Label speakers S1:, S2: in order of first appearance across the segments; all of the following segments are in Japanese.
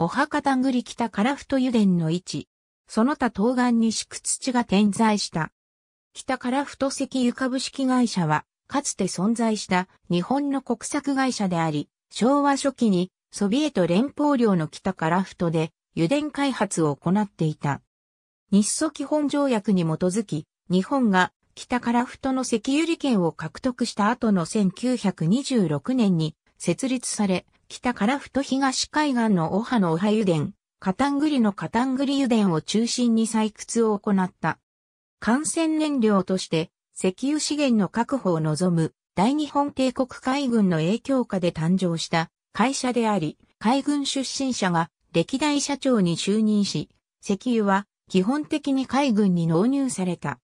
S1: お墓田り北樺太油田の位置。その他東岸に宿土が点在した。北樺太石油株式会社は、かつて存在した日本の国策会社であり、昭和初期にソビエト連邦領の北樺太で油田開発を行っていた。日ソ基本条約に基づき、日本が北樺太の石油利権を獲得した後の1926年に設立され、北かふ太東海岸のオハのオハ油田、カタングリのカタングリ油田を中心に採掘を行った。感染燃料として、石油資源の確保を望む大日本帝国海軍の影響下で誕生した会社であり、海軍出身者が歴代社長に就任し、石油は基本的に海軍に納入された。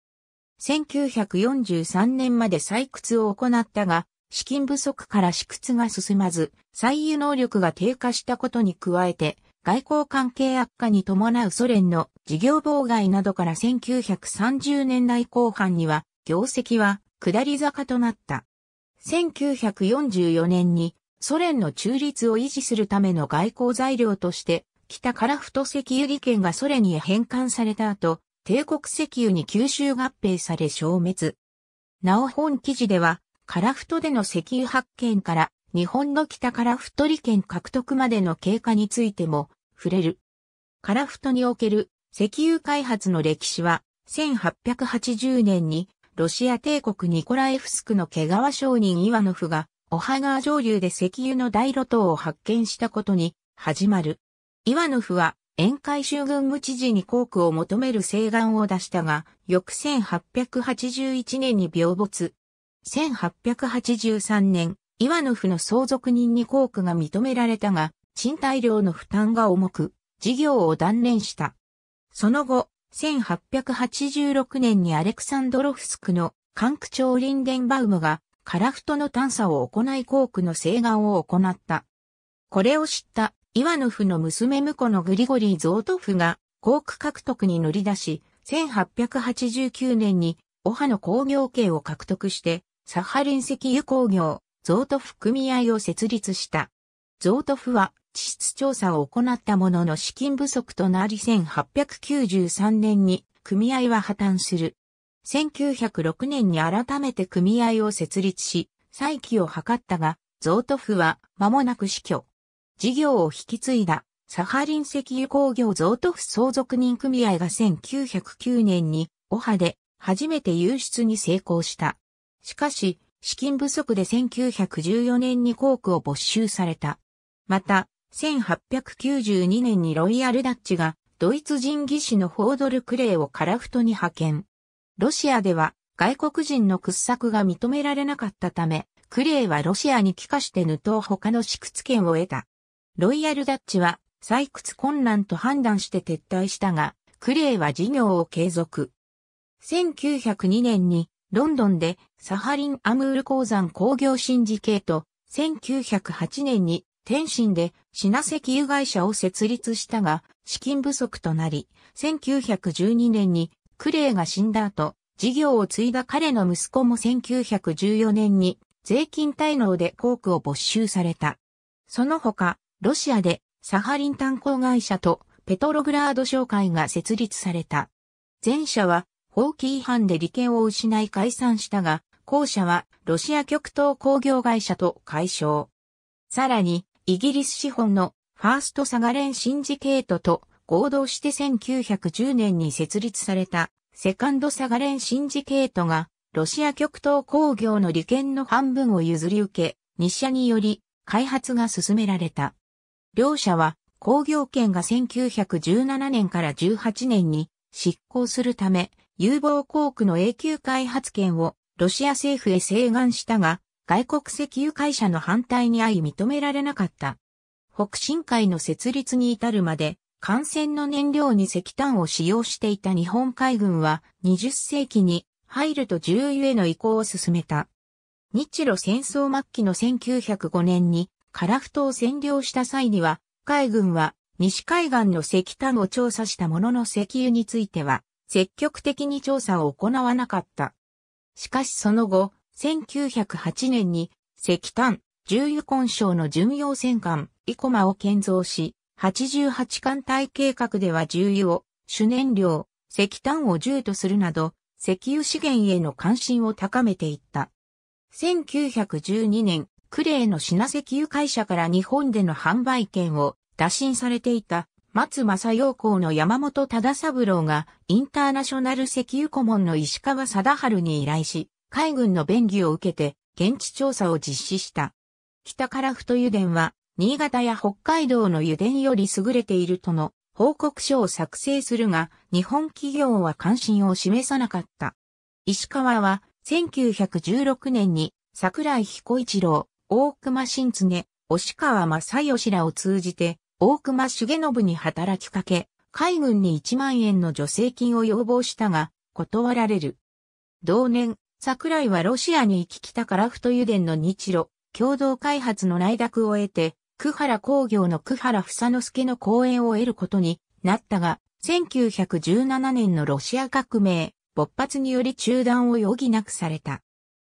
S1: 1943年まで採掘を行ったが、資金不足から試掘が進まず、採油能力が低下したことに加えて、外交関係悪化に伴うソ連の事業妨害などから1930年代後半には、業績は下り坂となった。1944年にソ連の中立を維持するための外交材料として、北フ太石油利権がソ連に返還された後、帝国石油に吸収合併され消滅。なお本記事では、カラフトでの石油発見から日本の北ら太利権獲得までの経過についても触れる。カフトにおける石油開発の歴史は1880年にロシア帝国ニコラエフスクの毛川商人イワノフがオハガー上流で石油の大路頭を発見したことに始まる。イワノフは沿海州軍務知事に航空を求める請願を出したが、翌1881年に病没。1883年、イワノフの相続人に降区が認められたが、賃貸料の負担が重く、事業を断念した。その後、1886年にアレクサンドロフスクの管区長リンデンバウムが、カラフトの探査を行い降区の請願を行った。これを知ったイワノフの娘婿のグリゴリー・ゾートフが降区獲得に乗り出し、1889年にオハの工業系を獲得して、サハリン石油工業、ー都府組合を設立した。ー都府は地質調査を行ったものの資金不足となり1893年に組合は破綻する。1906年に改めて組合を設立し、再起を図ったが、ー都府は間もなく死去。事業を引き継いだ、サハリン石油工業ー都府相続人組合が1909年に、オハで初めて輸出に成功した。しかし、資金不足で1914年にークを没収された。また、1892年にロイヤルダッチがドイツ人技師のホードル・クレイをカラフトに派遣。ロシアでは外国人の掘削が認められなかったため、クレイはロシアに帰化してぬと他の私屈権を得た。ロイヤルダッチは採掘困難と判断して撤退したが、クレイは事業を継続。1902年にロンドンでサハリン・アムール鉱山工業シンジケート、1908年に天津で品石油会社を設立したが、資金不足となり、1912年にクレイが死んだ後、事業を継いだ彼の息子も1914年に税金滞納で工区を没収された。その他、ロシアでサハリン炭鉱会社とペトログラード商会が設立された。前者は法規違反で利権を失い解散したが、後者はロシア極東工業会社と解消。さらに、イギリス資本のファーストサガレンシンジケートと合同して1910年に設立されたセカンドサガレンシンジケートがロシア極東工業の利権の半分を譲り受け、日社により開発が進められた。両社は工業権が1917年から18年に執行するため、有望航空の永久開発権をロシア政府へ請願したが、外国石油会社の反対に相認められなかった。北新海の設立に至るまで、艦船の燃料に石炭を使用していた日本海軍は20世紀に入ると重油への移行を進めた。日露戦争末期の1905年にカラフトを占領した際には、海軍は西海岸の石炭を調査したものの石油については積極的に調査を行わなかった。しかしその後、1908年に石炭、重油根性の巡洋戦艦、イコマを建造し、88艦隊計画では重油を、主燃料、石炭を重とするなど、石油資源への関心を高めていった。1912年、クレーの品石油会社から日本での販売権を打診されていた松正陽光の山本忠三郎が、インターナショナル石油顧問の石川貞治に依頼し、海軍の便宜を受けて、現地調査を実施した。北から太油田は、新潟や北海道の油田より優れているとの報告書を作成するが、日本企業は関心を示さなかった。石川は、1916年に、桜井彦一郎、大熊新常、押川正義らを通じて、大隈重信に働きかけ、海軍に1万円の助成金を要望したが、断られる。同年、桜井はロシアに行き来たカラフト油田の日露、共同開発の内諾を得て、久原工業の久原房之助の講演を得ることになったが、1917年のロシア革命、勃発により中断を余儀なくされた。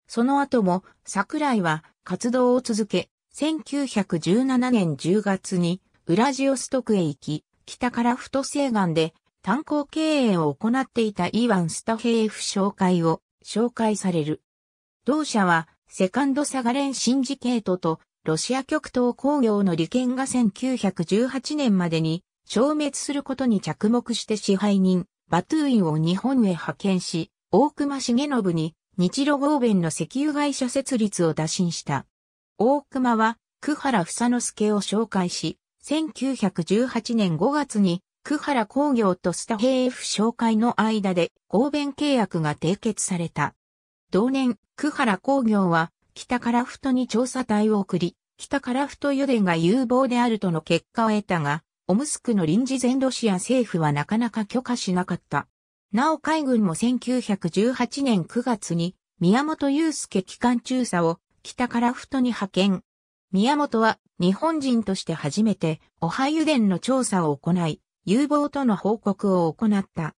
S1: その後も桜井は活動を続け、1917年10月にウラジオストクへ行き、北から太西岸で炭鉱経営を行っていたイワン・スタヘイフ紹介を紹介される。同社はセカンドサガレンシンジケートとロシア極東工業の利権が1918年までに消滅することに着目して支配人、バトゥーインを日本へ派遣し、大熊重信に日露合弁の石油会社設立を打診した。大熊は、久原房之助を紹介し、1918年5月に、久原工業とスタヘフ商会の間で合弁契約が締結された。同年、久原工業は、北カラフトに調査隊を送り、北カラフト油田が有望であるとの結果を得たが、オムスクの臨時前ロシア政府はなかなか許可しなかった。なお海軍も1918年9月に宮本祐介機関中佐を北カラフトに派遣。宮本は日本人として初めてオハ油田の調査を行い、有望との報告を行った。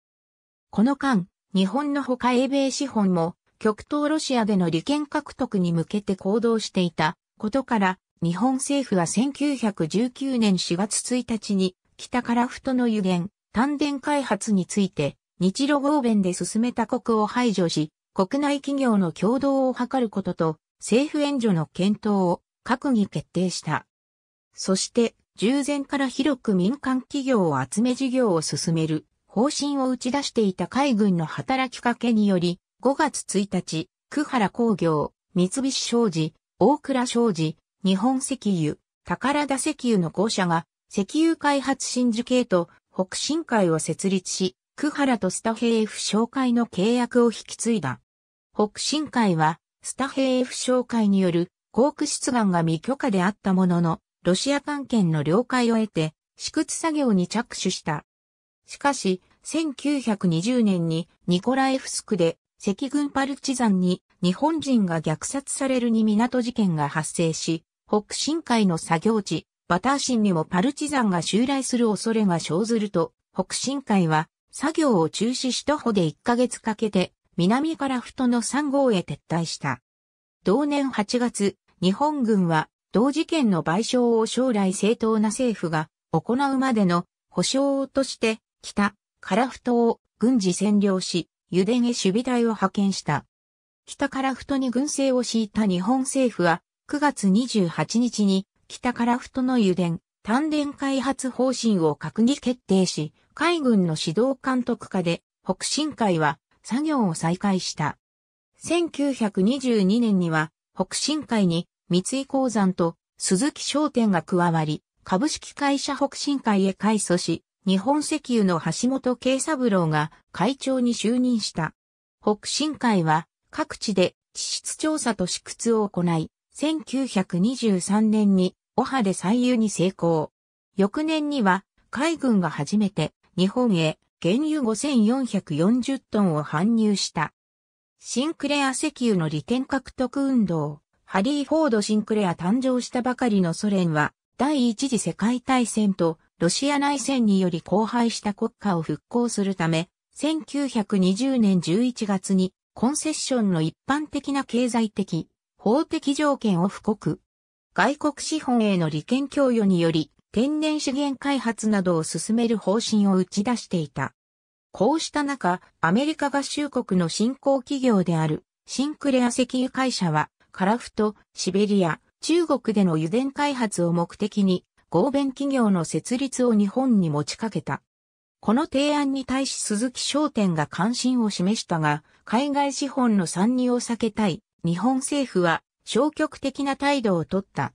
S1: この間、日本の他英米資本も極東ロシアでの利権獲得に向けて行動していたことから、日本政府は1919年4月1日に北から太の油田、丹田開発について日露合弁で進めた国を排除し、国内企業の共同を図ることと政府援助の検討を閣議決定した。そして、従前から広く民間企業を集め事業を進める方針を打ち出していた海軍の働きかけにより、5月1日、久原工業、三菱商事、大倉商事、日本石油、宝田石油の公社が、石油開発新ン系と北新会を設立し、久原とスタヘ F 商会の契約を引き継いだ。北新会は、スタヘ F 商会による航空出願が未許可であったものの、ロシア関係の了解を得て、試掘作業に着手した。しかし、1920年にニコラエフスクで赤軍パルチザンに日本人が虐殺されるに港事件が発生し、北深海の作業地、バターシンにもパルチザンが襲来する恐れが生ずると、北深海は作業を中止し徒歩で1ヶ月かけて南からトの3号へ撤退した。同年8月、日本軍は同事件の賠償を将来正当な政府が行うまでの保障として北、カラフトを軍事占領し、油田へ守備隊を派遣した。北カラフトに軍政を敷いた日本政府は9月28日に北カラフトの油田、丹田開発方針を閣議決定し、海軍の指導監督下で北進会は作業を再開した。1922年には北新会に三井鉱山と鈴木商店が加わり、株式会社北新会へ改組し、日本石油の橋本慶三郎が会長に就任した。北新会は各地で地質調査と試掘を行い、1923年にオハで採油に成功。翌年には海軍が初めて日本へ原油5440トンを搬入した。シンクレア石油の利権獲得運動、ハリー・フォード・シンクレア誕生したばかりのソ連は、第一次世界大戦とロシア内戦により荒廃した国家を復興するため、1920年11月にコンセッションの一般的な経済的、法的条件を布告。外国資本への利権供与により天然資源開発などを進める方針を打ち出していた。こうした中、アメリカ合衆国の新興企業であるシンクレア石油会社は、カラフト、シベリア、中国での油田開発を目的に、合弁企業の設立を日本に持ちかけた。この提案に対し鈴木商店が関心を示したが、海外資本の参入を避けたい日本政府は消極的な態度をとった。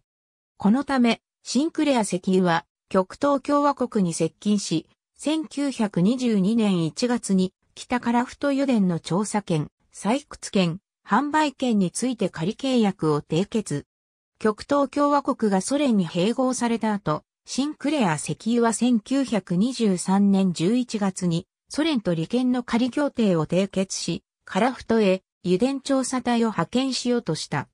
S1: このため、シンクレア石油は極東共和国に接近し、1922年1月に北樺太油田の調査権、採掘権、販売権について仮契約を締結。極東共和国がソ連に併合された後、シンクレア石油は1923年11月にソ連と利権の仮協定を締結し、樺太へ油田調査隊を派遣しようとした。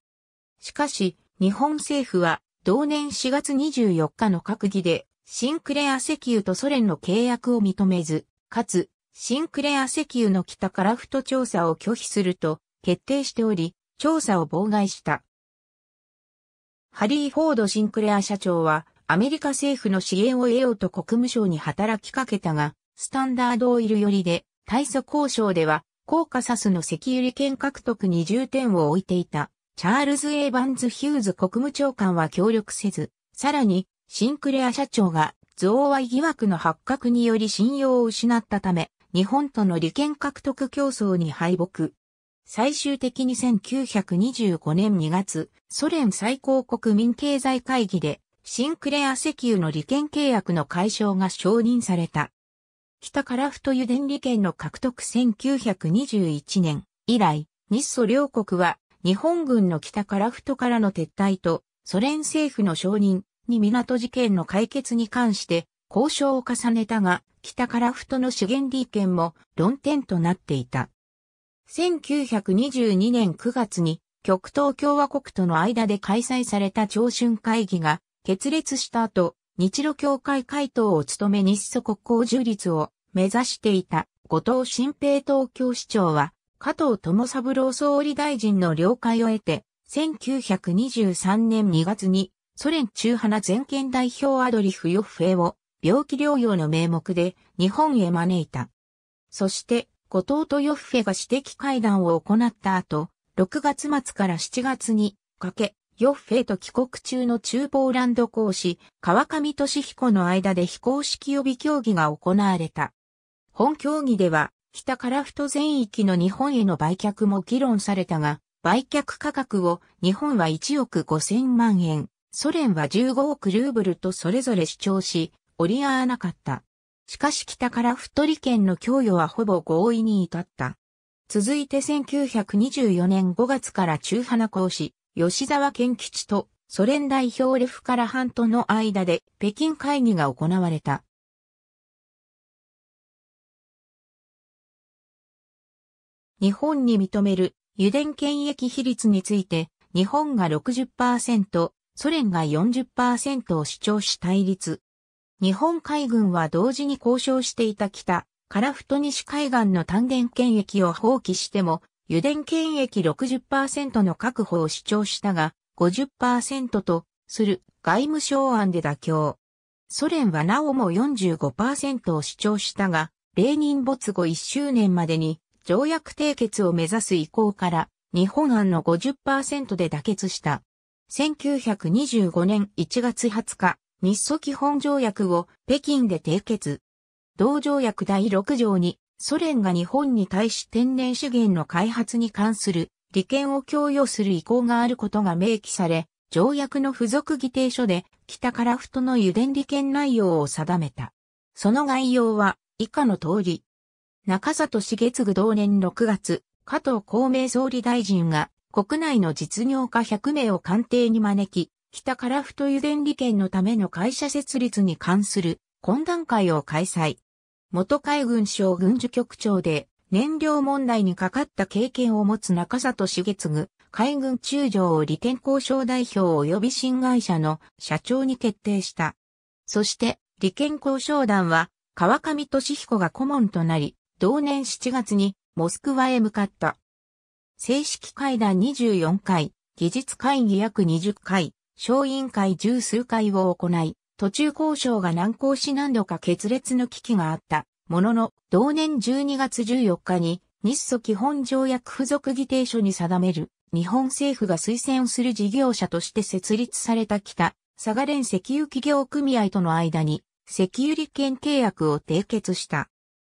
S1: しかし、日本政府は同年4月24日の閣議でシンクレア石油とソ連の契約を認めず、かつ、シンクレア石油の北カラフト調査を拒否すると決定しており、調査を妨害した。ハリー・フォード・シンクレア社長は、アメリカ政府の支援を得ようと国務省に働きかけたが、スタンダードオイル寄りで、対策交渉では、コーカサスの石油利権獲得に重点を置いていた、チャールズ・エイバンズ・ヒューズ国務長官は協力せず、さらに、シンクレア社長が贈賄疑惑の発覚により信用を失ったため、日本との利権獲得競争に敗北。最終的に1925年2月、ソ連最高国民経済会議で、シンクレア石油の利権契約の解消が承認された。北カラフト油田利権の獲得1921年以来、日ソ両国は日本軍の北カラフトからの撤退とソ連政府の承認、に港事件の解決に関して交渉を重ねたが、北かふ太の資源利権も論点となっていた。1922年9月に極東共和国との間で開催された長春会議が決裂した後、日露協会会頭を務め日ソ国交樹立を目指していた後藤新平東京市長は加藤智三郎総理大臣の了解を得て、1923年2月にソ連中派な全権代表アドリフ・ヨッフェを病気療養の名目で日本へ招いた。そして、後藤とヨッフェが指摘会談を行った後、6月末から7月にかけ、ヨッフェと帰国中の中ポーランド公使、川上俊彦の間で非公式予備協議が行われた。本協議では、北樺太全域の日本への売却も議論されたが、売却価格を日本は1億5000万円、ソ連は15億ルーブルとそれぞれ主張し、折り合わなかった。しかし北から太り圏の供与はほぼ合意に至った。続いて1924年5月から中花な講師、吉沢健吉とソ連代表レフから半島の間で北京会議が行われた。日本に認める油田権益比率について、日本が60%、ソ連が40%を主張し対立。日本海軍は同時に交渉していた北、カラフト西海岸の丹田権益を放棄しても、油田権益60%の確保を主張したが、50%とする外務省案で妥協。ソ連はなおも45%を主張したが、レーニン没後1周年までに条約締結を目指す意向から日本案の50%で妥結した。1925年1月20日、日ソ基本条約を北京で締結。同条約第6条に、ソ連が日本に対し天然資源の開発に関する利権を供与する意向があることが明記され、条約の付属議定書で北ら太の油田利権内容を定めた。その概要は以下の通り。中里茂次同年6月、加藤公明総理大臣が国内の実業家100名を官邸に招き、北樺太油田利権のための会社設立に関する懇談会を開催。元海軍省軍需局長で燃料問題にかかった経験を持つ中里茂次、海軍中将を利権交渉代表及び新会社の社長に決定した。そして、利権交渉団は川上俊彦が顧問となり、同年7月にモスクワへ向かった。正式会談24回、技術会議約20回、小委員会十数回を行い、途中交渉が難航し何度か決裂の危機があった。ものの、同年12月14日に、日ソ基本条約付属議定書に定める、日本政府が推薦をする事業者として設立された北、佐賀連石油企業組合との間に、石油利権契約を締結した。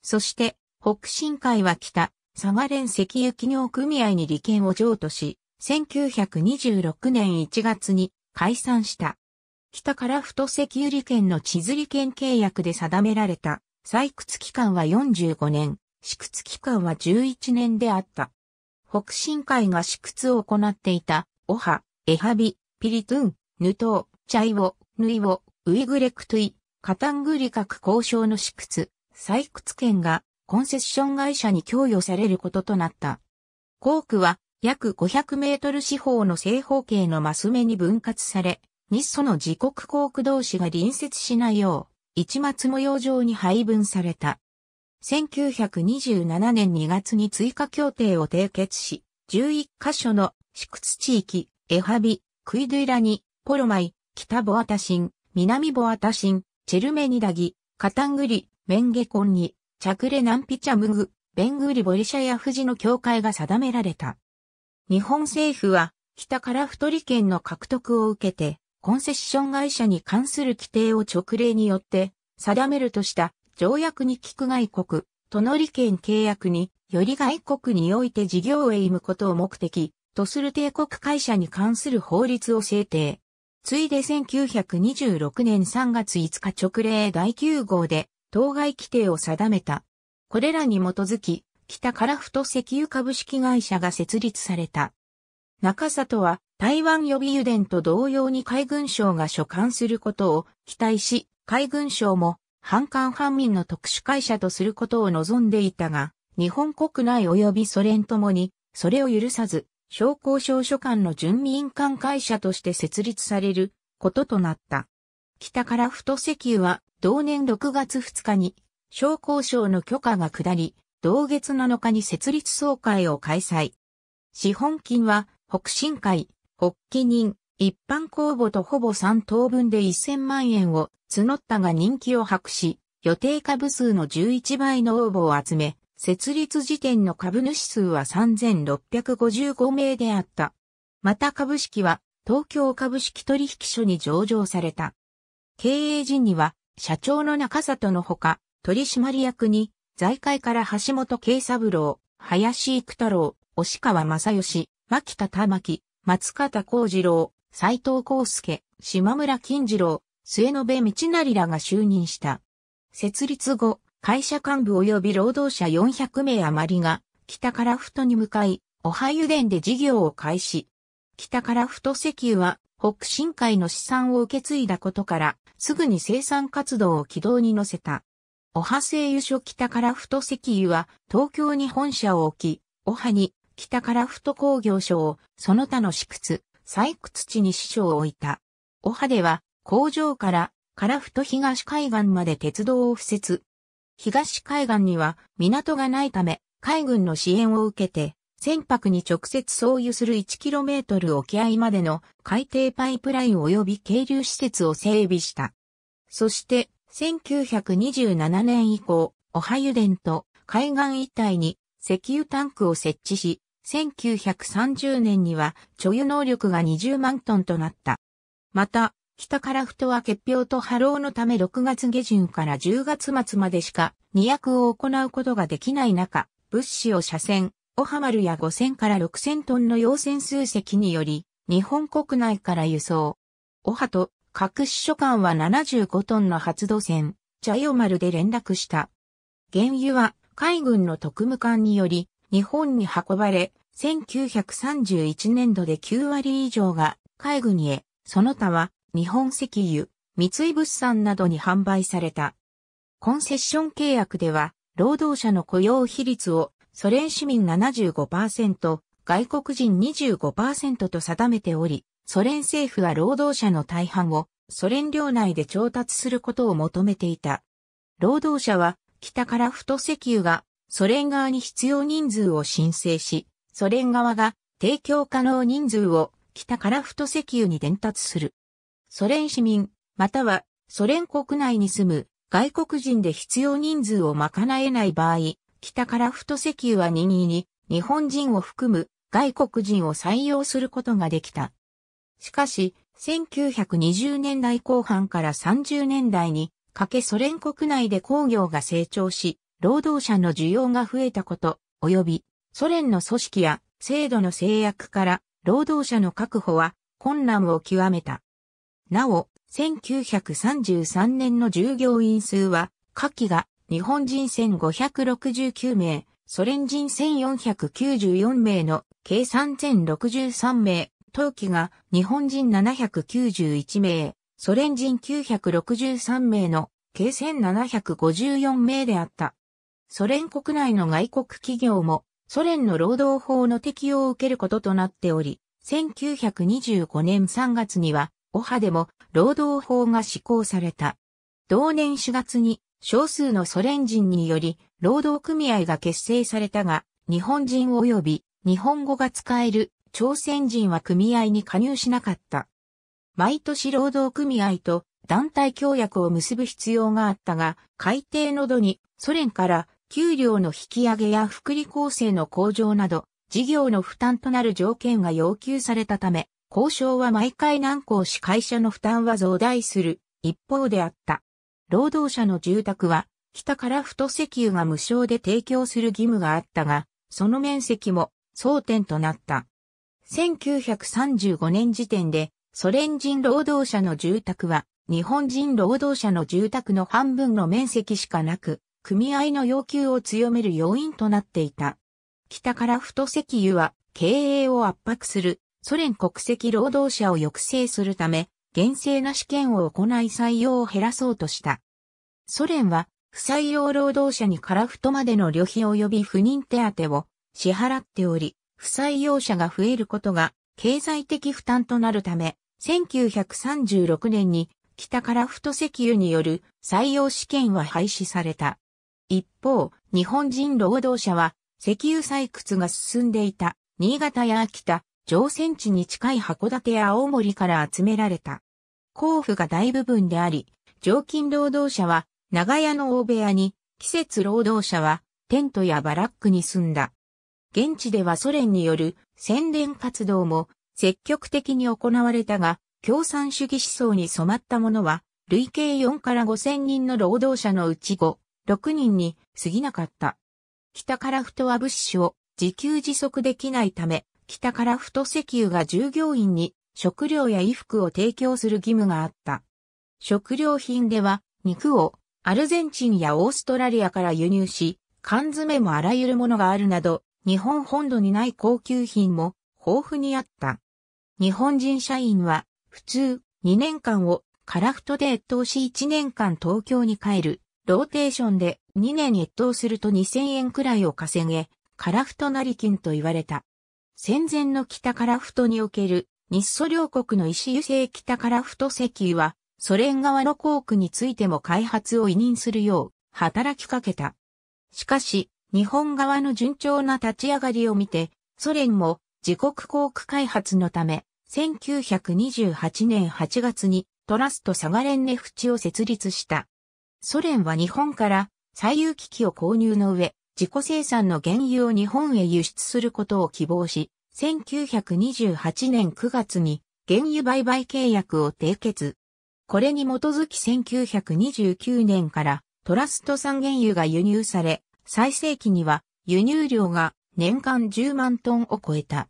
S1: そして、北新会は北、佐賀連石油企業組合に利権を譲渡し、1926年1月に解散した。北から太石油利権の地図利権契約で定められた採掘期間は45年、試掘期間は11年であった。北新海が試掘を行っていた、オハ、エハビ、ピリトゥン、ヌトウ、チャイオ、ヌイオ、ウイグレクトゥイ、カタングリ各交渉の試掘、採掘権がコンセッション会社に供与されることとなった。コークは約500メートル四方の正方形のマス目に分割され、日ソの自国コーク同士が隣接しないよう、一末模様状に配分された。1927年2月に追加協定を締結し、11カ所の市屈地域、エハビ、クイドゥイラニ、ポロマイ、北ボアタシン、南ボアタシン、チェルメニダギ、カタングリ、メンゲコンニ、チャクレナンピチャムグ、ベングーリボリシャや富士の境界が定められた。日本政府は、北から太り県の獲得を受けて、コンセッション会社に関する規定を直令によって定めるとした条約に聞く外国、都利県契約により外国において事業へ意むことを目的とする帝国会社に関する法律を制定。ついで1926年3月5日直令第9号で当該規定を定めた。これらに基づき、北樺太石油株式会社が設立された。中里は台湾予備油田と同様に海軍省が所管することを期待し、海軍省も反艦反民の特殊会社とすることを望んでいたが、日本国内及びソ連ともに、それを許さず、商工省所管の準民間会社として設立されることとなった。北から太石油は同年6月2日に商工省の許可が下り、同月7日に設立総会を開催。資本金は北新会、北起人、一般公募とほぼ3等分で1000万円を募ったが人気を博し、予定株数の11倍の応募を集め、設立時点の株主数は3655名であった。また株式は東京株式取引所に上場された。経営陣には、社長の中里のほか、取締役に、財界から橋本慶三郎、林育太郎、押川正義、牧田玉木、松方幸次郎、斎藤幸介、島村金次郎、末延道成らが就任した。設立後、会社幹部及び労働者400名余りが、北樺太に向かい、おはゆでんで事業を開始。北樺太石油は北新海の資産を受け継いだことから、すぐに生産活動を軌道に乗せた。おハ製油所北から太石油は東京に本社を置き、おハに北から太工業所をその他の私屈、採掘地に支所を置いた。おハでは工場からから太東海岸まで鉄道を敷設。東海岸には港がないため海軍の支援を受けて船舶に直接送油する 1km 沖合までの海底パイプライン及び渓流施設を整備した。そして、1927年以降、オハ油田と海岸一帯に石油タンクを設置し、1930年には貯油能力が20万トンとなった。また、北から太は欠氷と波浪のため6月下旬から10月末までしか二役を行うことができない中、物資を車線、オハマルや5000から6000トンの要潜数隻により、日本国内から輸送。オハと各支所管は75トンの発動船、ジャイオ丸で連絡した。原油は海軍の特務艦により、日本に運ばれ、1931年度で9割以上が海軍へ、その他は日本石油、三井物産などに販売された。コンセッション契約では、労働者の雇用比率をソ連市民75%、外国人25%と定めており、ソ連政府は労働者の大半をソ連領内で調達することを求めていた。労働者は北から太石油がソ連側に必要人数を申請し、ソ連側が提供可能人数を北から太石油に伝達する。ソ連市民、またはソ連国内に住む外国人で必要人数を賄えない場合、北から太石油は任意に日本人を含む外国人を採用することができた。しかし、1920年代後半から30年代にかけソ連国内で工業が成長し、労働者の需要が増えたこと、及びソ連の組織や制度の制約から労働者の確保は困難を極めた。なお、1933年の従業員数は下記が日本人1569名、ソ連人1494名の計3063名、当期が日本人791名、ソ連人963名の計1754名であった。ソ連国内の外国企業もソ連の労働法の適用を受けることとなっており、1925年3月には、オハでも労働法が施行された。同年4月に少数のソ連人により、労働組合が結成されたが、日本人及び日本語が使える朝鮮人は組合に加入しなかった。毎年労働組合と団体協約を結ぶ必要があったが、改定の度にソ連から給料の引き上げや福利厚生の向上など、事業の負担となる条件が要求されたため、交渉は毎回難航し会社の負担は増大する一方であった。労働者の住宅は、北から太石油が無償で提供する義務があったが、その面積も争点となった。1935年時点で、ソ連人労働者の住宅は、日本人労働者の住宅の半分の面積しかなく、組合の要求を強める要因となっていた。北から太石油は、経営を圧迫する、ソ連国籍労働者を抑制するため、厳正な試験を行い採用を減らそうとした。ソ連は不採用労働者に樺太までの旅費及び不妊手当を支払っており、不採用者が増えることが経済的負担となるため、1936年に北樺太石油による採用試験は廃止された。一方、日本人労働者は石油採掘が進んでいた新潟や秋田、乗船地に近い函館や青森から集められた。交付が大部分であり、常勤労働者は長屋の大部屋に、季節労働者はテントやバラックに住んだ。現地ではソ連による宣伝活動も積極的に行われたが、共産主義思想に染まったものは、累計4から5000人の労働者のうち5、6人に過ぎなかった。北から太は物資を自給自足できないため、北から太石油が従業員に食料や衣服を提供する義務があった。食料品では肉をアルゼンチンやオーストラリアから輸入し、缶詰もあらゆるものがあるなど、日本本土にない高級品も豊富にあった。日本人社員は普通2年間をカラフトで越冬し1年間東京に帰る。ローテーションで2年越冬すると2000円くらいを稼げ、カラフト成金と言われた。戦前の北カラフトにおける日ソ両国の石油製北から太石油は、ソ連側の工空についても開発を委任するよう、働きかけた。しかし、日本側の順調な立ち上がりを見て、ソ連も自国航空開発のため、1928年8月にトラストサガレンネフチを設立した。ソ連は日本から採油機器を購入の上、自己生産の原油を日本へ輸出することを希望し、1928年9月に原油売買契約を締結。これに基づき1929年からトラスト産原油が輸入され、最盛期には輸入量が年間10万トンを超えた。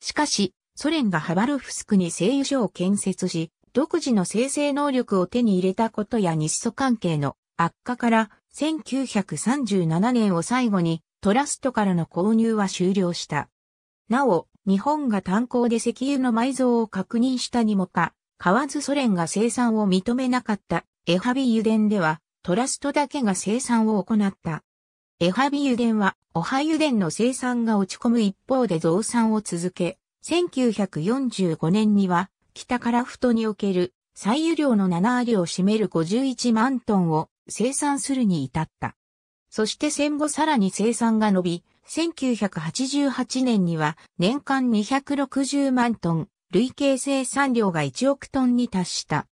S1: しかし、ソ連がハバルフスクに製油所を建設し、独自の生成能力を手に入れたことや日ソ関係の悪化から1937年を最後にトラストからの購入は終了した。なお、日本が炭鉱で石油の埋蔵を確認したにもか、買わずソ連が生産を認めなかったエハビ油田では、トラストだけが生産を行った。エハビ油田は、オハ油田の生産が落ち込む一方で増産を続け、1945年には、北かふ太における採油量の7割を占める51万トンを生産するに至った。そして戦後さらに生産が伸び、1988年には年間260万トン、累計生産量が1億トンに達した。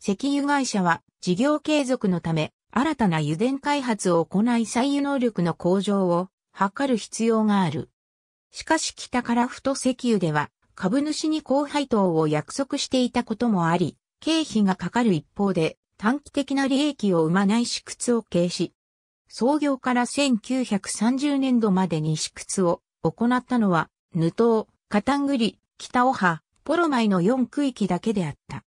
S1: 石油会社は事業継続のため新たな油田開発を行い採油能力の向上を図る必要がある。しかし北から太石油では株主に高配当を約束していたこともあり、経費がかかる一方で短期的な利益を生まない支屈を軽視。創業から1930年度までに試掘を行ったのは、ヌトウ、カタングリ、北オハ、ポロマイの4区域だけであった。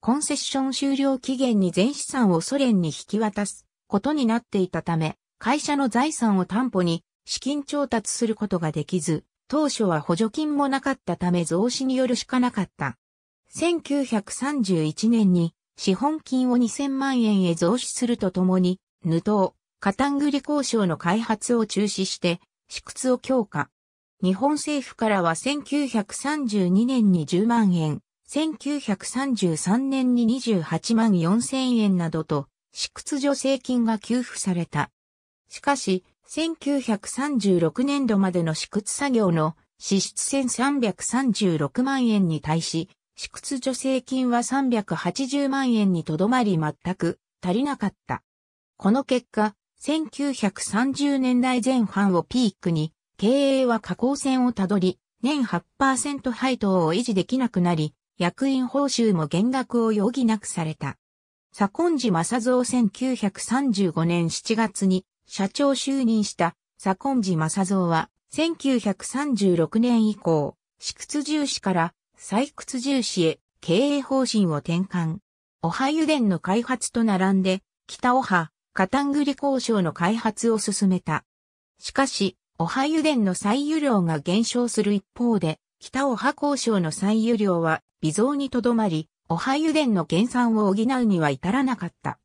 S1: コンセッション終了期限に全資産をソ連に引き渡すことになっていたため、会社の財産を担保に資金調達することができず、当初は補助金もなかったため増資によるしかなかった。1931年に資本金を2000万円へ増資するとともに、ヌトウ、カタングリ交渉の開発を中止して、私屈を強化。日本政府からは1932年に10万円、1933年に28万4千円などと、私屈助成金が給付された。しかし、1936年度までの私屈作業の支出1336万円に対し、支屈助成金は380万円にとどまり全く足りなかった。この結果、1930年代前半をピークに、経営は下降線をたどり、年8%配当を維持できなくなり、役員報酬も減額を余儀なくされた。左近寺正蔵1935年7月に社長就任した左近寺正蔵は1936年以降、私屈重視から採掘重視へ経営方針を転換。おはでんの開発と並んで、北おは、カタングリ交渉の開発を進めた。しかし、オハデンの採油量が減少する一方で、北オハ交渉の採油量は微増にとどまり、オハデンの減産を補うには至らなかった。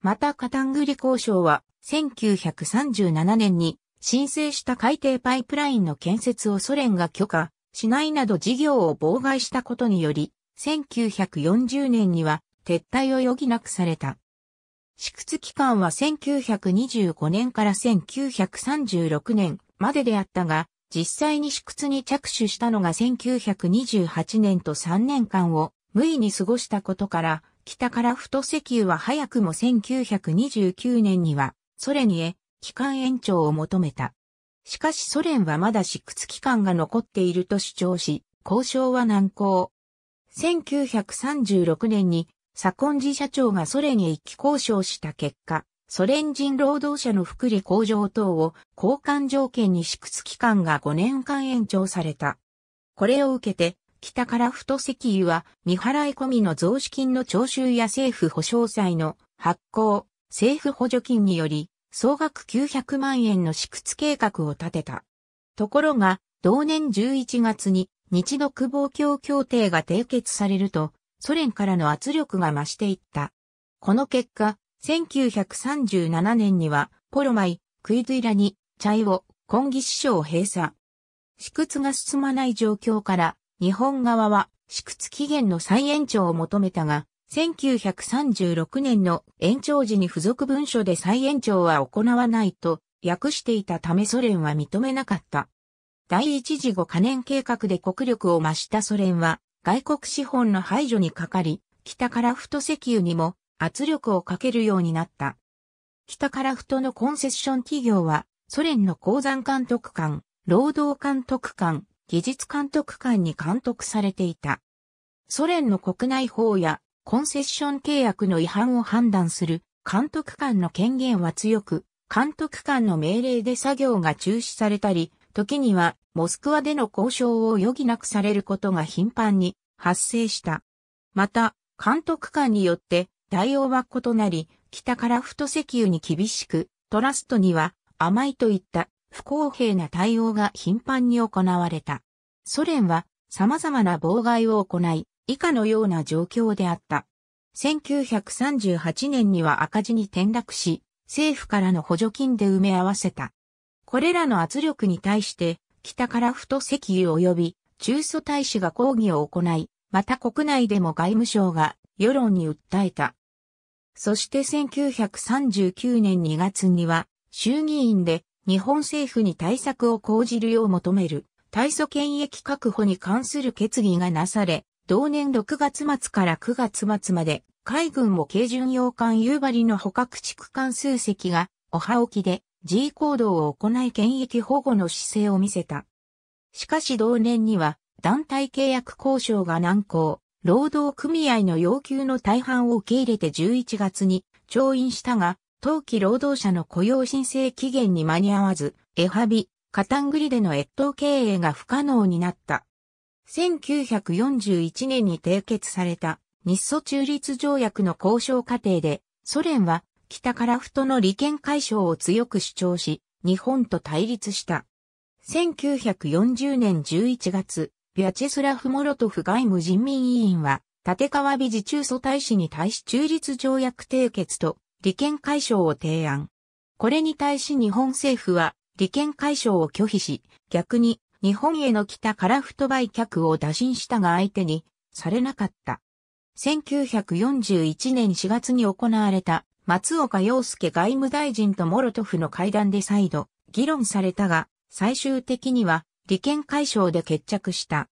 S1: またカタングリ交渉は1937年に申請した海底パイプラインの建設をソ連が許可、しないなど事業を妨害したことにより、1940年には撤退を余儀なくされた。試屈期間は1925年から1936年までであったが、実際に試屈に着手したのが1928年と3年間を無意に過ごしたことから、北から太石油は早くも1929年にはソ連へ期間延長を求めた。しかしソ連はまだ試屈期間が残っていると主張し、交渉は難航。1936年にサコンジ社長がソ連へ行き交渉した結果、ソ連人労働者の福利向上等を交換条件に支屈期間が5年間延長された。これを受けて、北から太石油は未払い込みの増資金の徴収や政府保障債の発行、政府補助金により、総額900万円の支屈計画を立てた。ところが、同年11月に日独防協協定が締結されると、ソ連からの圧力が増していった。この結果、1937年には、ポロマイ、クイズイラニ、チャイオ、コンギ師匠を閉鎖。死屈が進まない状況から、日本側は死屈期限の再延長を求めたが、1936年の延長時に付属文書で再延長は行わないと訳していたためソ連は認めなかった。第一次後可燃計画で国力を増したソ連は外国資本の排除にかかり、北フト石油にも圧力をかけるようになった。北フトのコンセッション企業は、ソ連の鉱山監督官、労働監督官、技術監督官に監督されていた。ソ連の国内法やコンセッション契約の違反を判断する監督官の権限は強く、監督官の命令で作業が中止されたり、時にはモスクワでの交渉を余儀なくされることが頻繁に発生した。また、監督官によって対応は異なり、北から太石油に厳しく、トラストには甘いといった不公平な対応が頻繁に行われた。ソ連は様々な妨害を行い、以下のような状況であった。1938年には赤字に転落し、政府からの補助金で埋め合わせた。これらの圧力に対して北から太石油及び中蘇大使が抗議を行い、また国内でも外務省が世論に訴えた。そして1939年2月には衆議院で日本政府に対策を講じるよう求める大祖権益確保に関する決議がなされ、同年6月末から9月末まで海軍も軽巡洋艦夕張の捕獲地区関数席が、おは沖で G 行動を行い権益保護の姿勢を見せた。しかし同年には団体契約交渉が難航、労働組合の要求の大半を受け入れて11月に調印したが、当期労働者の雇用申請期限に間に合わず、エハビ、カタングリでの越冬経営が不可能になった。1941年に締結された日ソ中立条約の交渉過程で、ソ連は北樺太の利権解消を強く主張し、日本と対立した。1940年11月、ビャチェスラフ・モロトフ外務人民委員は、立川美事中祖大使に対し中立条約締結と利権解消を提案。これに対し日本政府は利権解消を拒否し、逆に日本への北樺太売却を打診したが相手にされなかった。1941年4月に行われた松岡洋介外務大臣とモロトフの会談で再度議論されたが、最終的には利権解消で決着した。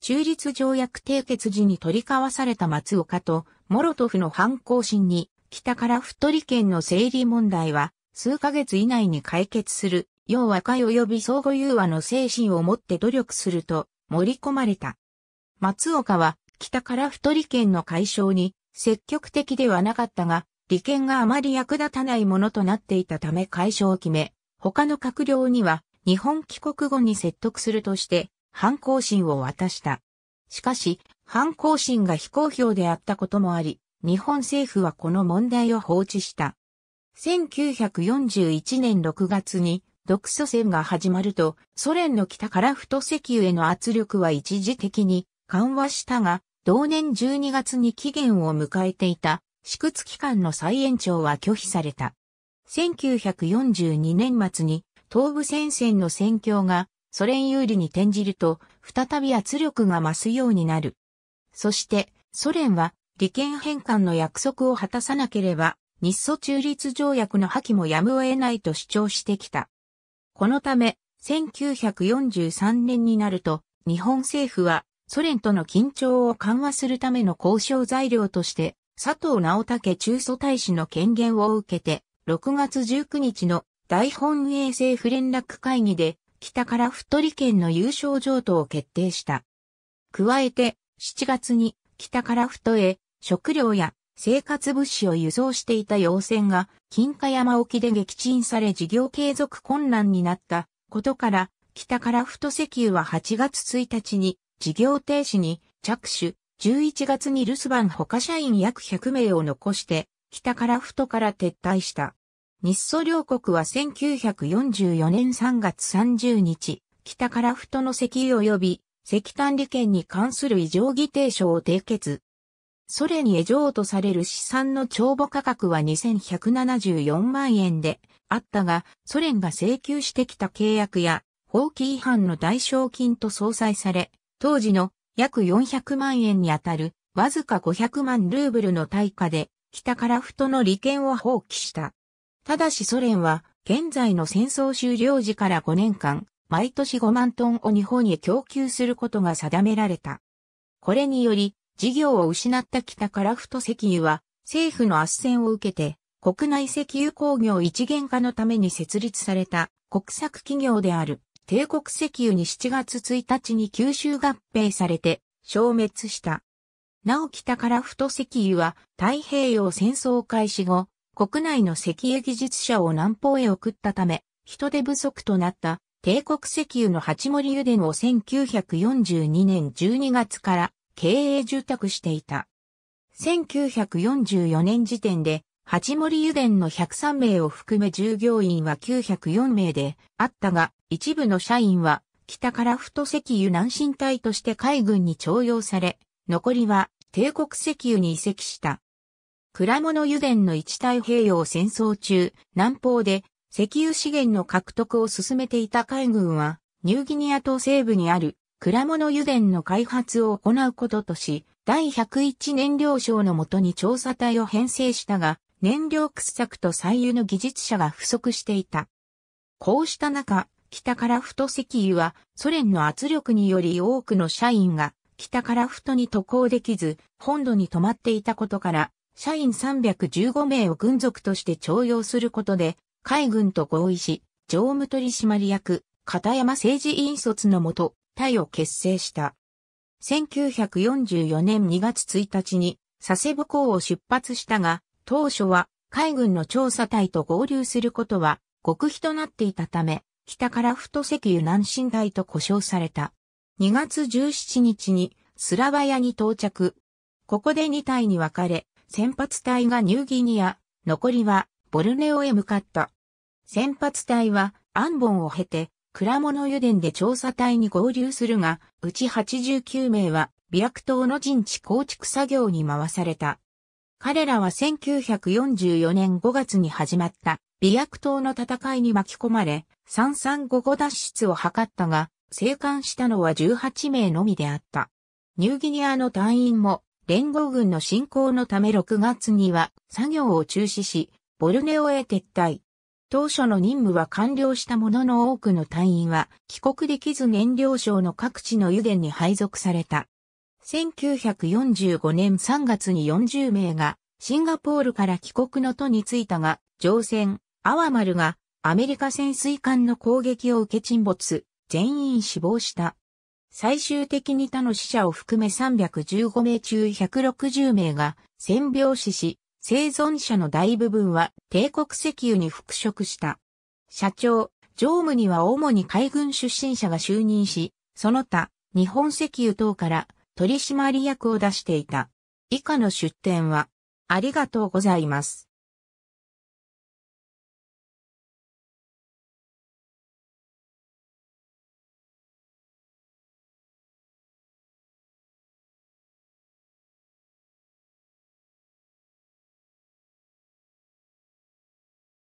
S1: 中立条約締結時に取り交わされた松岡とモロトフの反抗心に、北から太利県の整理問題は数ヶ月以内に解決する、要和解及び相互融和の精神を持って努力すると盛り込まれた。松岡は北から太利県の解消に積極的ではなかったが、利権があまり役立たないものとなっていたため解消を決め、他の閣僚には日本帰国後に説得するとして、反抗心を渡した。しかし、反抗心が非公表であったこともあり、日本政府はこの問題を放置した。1941年6月に独ソ戦が始まると、ソ連の北から太石油への圧力は一時的に緩和したが、同年12月に期限を迎えていた祝津期間の再延長は拒否された。1942年末に東部戦線の戦況がソ連有利に転じると再び圧力が増すようになる。そしてソ連は利権返還の約束を果たさなければ日ソ中立条約の破棄もやむを得ないと主張してきた。このため1943年になると日本政府はソ連との緊張を緩和するための交渉材料として佐藤直武中蘇大使の権限を受けて、6月19日の大本営政府連絡会議で、北から太り県の優勝譲渡を決定した。加えて、7月に北から太へ食料や生活物資を輸送していた要船が金華山沖で撃沈され事業継続困難になったことから、北から太石油は8月1日に事業停止に着手、11月に留守番他社員約100名を残して、北フトから撤退した。日ソ両国は1944年3月30日、北フトの石油及び石炭利権に関する異常議定書を締結。ソ連に異常とされる資産の帳簿価格は2174万円であったが、ソ連が請求してきた契約や法規違反の代償金と相殺され、当時の約400万円にあたる、わずか500万ルーブルの対価で、北樺太の利権を放棄した。ただしソ連は、現在の戦争終了時から5年間、毎年5万トンを日本へ供給することが定められた。これにより、事業を失った北樺太石油は、政府の圧旋を受けて、国内石油工業一元化のために設立された国策企業である。帝国石油に7月1日に吸収合併されて消滅した。なお北から太石油は太平洋戦争開始後、国内の石油技術者を南方へ送ったため、人手不足となった帝国石油の八森油田を1942年12月から経営住宅していた。1944年時点で、八森油田の103名を含め従業員は904名であったが、一部の社員は北から太石油南進隊として海軍に徴用され、残りは帝国石油に移籍した。倉物油田の一太平洋戦争中、南方で石油資源の獲得を進めていた海軍は、ニューギニア島西部にある倉物油田の開発を行うこととし、第101燃料省のもとに調査隊を編成したが、燃料掘削と採油の技術者が不足していた。こうした中、北樺太石油はソ連の圧力により多くの社員が北樺太に渡航できず本土に泊まっていたことから社員315名を軍属として徴用することで海軍と合意し常務取締役片山政治員卒のもと隊を結成した。1944年2月1日に佐世保港を出発したが当初は海軍の調査隊と合流することは極秘となっていたため、北から太石油南進隊と呼称された。2月17日にスラバヤに到着。ここで2隊に分かれ、先発隊がニューギニア、残りはボルネオへ向かった。先発隊はアンボンを経て、倉物油田で調査隊に合流するが、うち89名は、ビラク島の陣地構築作業に回された。彼らは1944年5月に始まった美薬島の戦いに巻き込まれ、3355脱出を図ったが、生還したのは18名のみであった。ニューギニアの隊員も連合軍の侵攻のため6月には作業を中止し、ボルネオへ撤退。当初の任務は完了したものの多くの隊員は帰国できず燃料省の各地の油田に配属された。1945年3月に40名がシンガポールから帰国の途に着いたが、乗船、アワマルがアメリカ潜水艦の攻撃を受け沈没、全員死亡した。最終的に他の死者を含め315名中160名が戦病死し、生存者の大部分は帝国石油に復職した。社長、常務には主に海軍出身者が就任し、その他、日本石油等から取締役を出していた。以下の出典は、ありがとうございます。